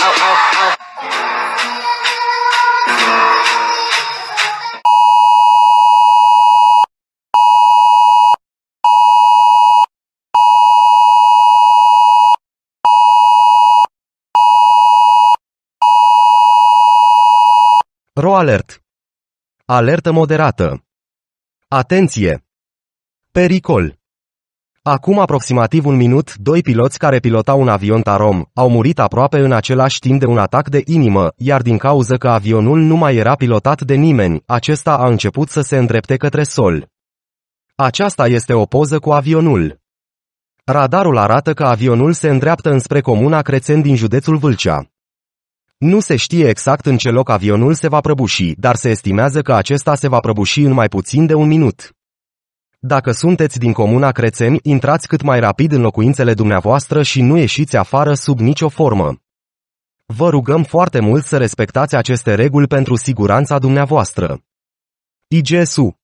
Ro alert, Alertă moderată. Atenție! Pericol. Acum aproximativ un minut, doi piloți care pilotau un avion Tarom au murit aproape în același timp de un atac de inimă, iar din cauza că avionul nu mai era pilotat de nimeni, acesta a început să se îndrepte către sol. Aceasta este o poză cu avionul. Radarul arată că avionul se îndreaptă înspre comuna Crețen din județul Vâlcea. Nu se știe exact în ce loc avionul se va prăbuși, dar se estimează că acesta se va prăbuși în mai puțin de un minut. Dacă sunteți din comuna Crețeni, intrați cât mai rapid în locuințele dumneavoastră și nu ieșiți afară sub nicio formă. Vă rugăm foarte mult să respectați aceste reguli pentru siguranța dumneavoastră. IGSU